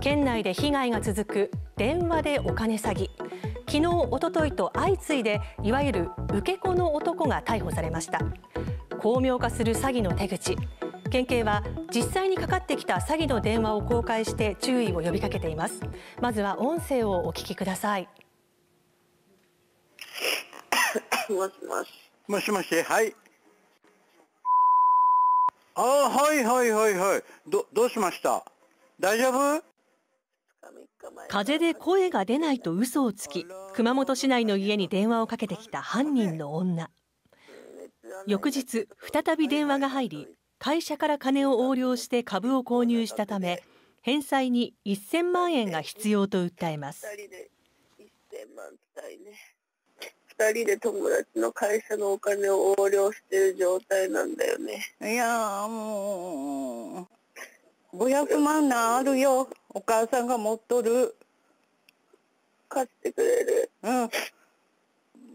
県内で被害が続く電話でお金詐欺昨日一昨日と相次いでいわゆる受け子の男が逮捕されました巧妙化する詐欺の手口県警は実際にかかってきた詐欺の電話を公開して注意を呼びかけていますまずは音声をお聞きくださいもしもしもしもしはいあはいはいはいはいどどうしました大丈夫風邪で声が出ないと嘘をつき熊本市内の家に電話をかけてきた犯人の女翌日再び電話が入り会社から金を横領して株を購入したため返済に1000万円が必要と訴えます二人で友達の会社のお金を横領してる状態なんだよねいやもう500万があるよお母さんが持っとる貸してくれる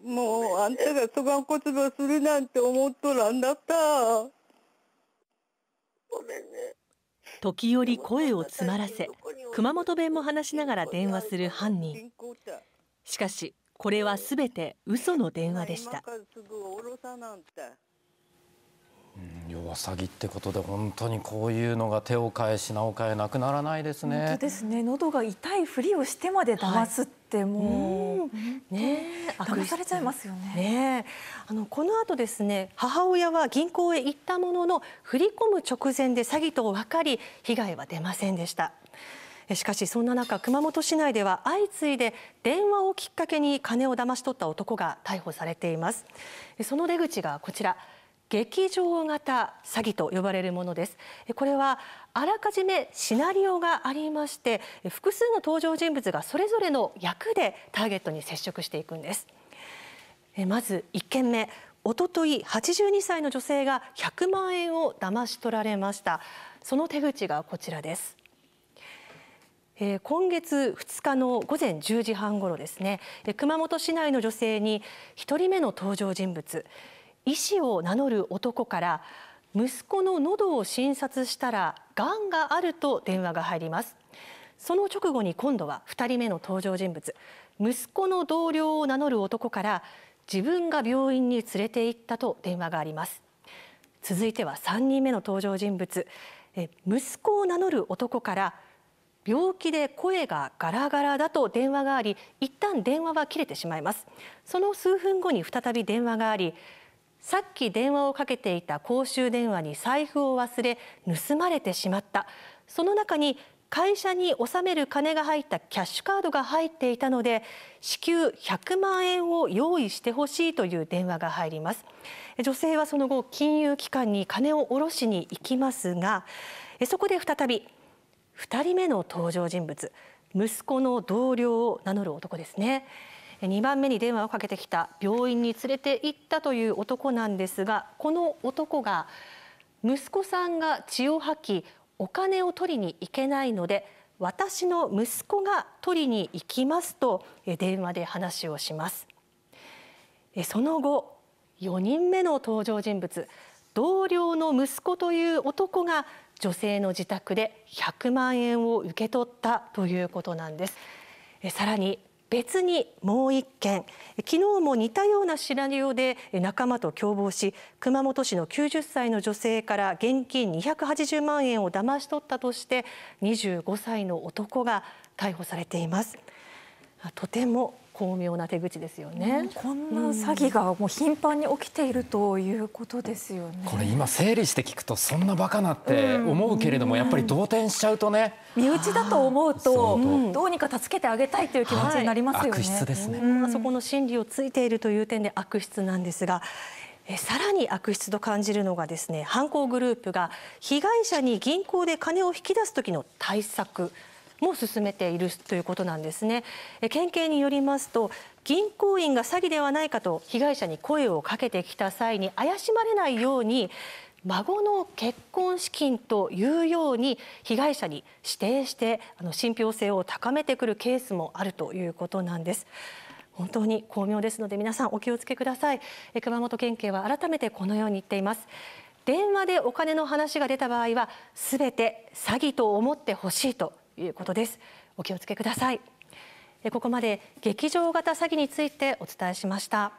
うんもうあんたがそがんこつばするなんて思っとらんだったごめんね時折声を詰まらせ熊本弁も話しながら電話する犯人しかしこれはすべて嘘の電話でした弱さぎってことで本当にこういうのが手を変え品を変えなくならないですね。本当ですね。喉が痛いふりをしてまで騙すって、はい、もうね騙されちゃいますよね。ねあのこの後ですね母親は銀行へ行ったものの振り込む直前で詐欺と分かり被害は出ませんでした。しかしそんな中熊本市内では相次いで電話をきっかけに金を騙し取った男が逮捕されていますその出口がこちら劇場型詐欺と呼ばれるものですこれはあらかじめシナリオがありまして複数の登場人物がそれぞれの役でターゲットに接触していくんですまず1件目おととい82歳の女性が100万円を騙し取られましたその手口がこちらです今月2日の午前10時半ごろですね熊本市内の女性に1人目の登場人物医師を名乗る男から息子の喉を診察したらがんがあると電話が入りますその直後に今度は2人目の登場人物息子の同僚を名乗る男から自分が病院に連れて行ったと電話があります続いては3人目の登場人物息子を名乗る男から病気で声がガラガラだと電話があり一旦電話は切れてしまいますその数分後に再び電話がありさっき電話をかけていた公衆電話に財布を忘れ盗まれてしまったその中に会社に納める金が入ったキャッシュカードが入っていたので支給100万円を用意してほしいという電話が入ります女性はその後金融機関に金を下ろしに行きますがそこで再び2人目の登場人物息子の同僚を名乗る男ですね2番目に電話をかけてきた病院に連れて行ったという男なんですがこの男が息子さんが血を吐きお金を取りに行けないので私の息子が取りに行きますと電話で話をしますその後4人目の登場人物同僚の息子という男が女性の自宅で100万円を受け取ったということなんですさらに別にもう1件昨日も似たようなシナリオで仲間と共謀し熊本市の90歳の女性から現金280万円をだまし取ったとして25歳の男が逮捕されています。とても巧妙な手口ですよね、こんな詐欺がもう頻繁に起きているということですよねこれ今整理して聞くとそんなバカなって思うけれども、やっぱり動転しちゃうとね身内だと思うとどうにか助けてあげたいという気持ちになりますよね、はい、ですね、あそこの心理をついているという点で悪質なんですがえさらに悪質と感じるのがですね犯行グループが被害者に銀行で金を引き出す時の対策も進めているということなんですね。県警によりますと銀行員が詐欺ではないかと被害者に声をかけてきた際に怪しまれないように孫の結婚資金というように被害者に指定してあの信憑性を高めてくるケースもあるということなんです。本当に巧妙ですので皆さんお気をつけください熊本県警は改めてこのように言っています電話でお金の話が出た場合はすべて詐欺と思ってほしいということですお気をつけくださいここまで劇場型詐欺についてお伝えしました